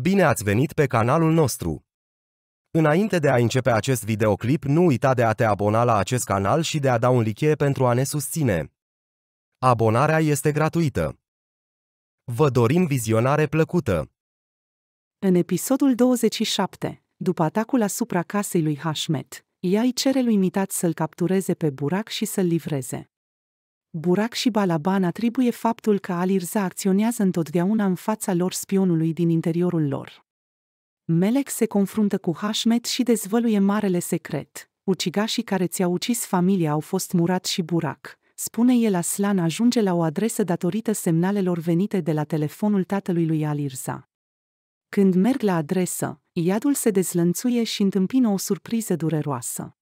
Bine ați venit pe canalul nostru! Înainte de a începe acest videoclip, nu uita de a te abona la acest canal și de a da un like pentru a ne susține. Abonarea este gratuită. Vă dorim vizionare plăcută! În episodul 27, după atacul asupra casei lui Hashmet, ea îi cere lui Mitat să-l captureze pe Burak și să-l livreze. Burak și Balaban atribuie faptul că Alirza acționează întotdeauna în fața lor spionului din interiorul lor. Melek se confruntă cu Hashmet și dezvăluie marele secret. Ucigașii care ți-au ucis familia au fost Murat și Burak. Spune el Aslan ajunge la o adresă datorită semnalelor venite de la telefonul tatălui lui Alirza. Când merg la adresă, iadul se dezlănțuie și întâmpină o surpriză dureroasă.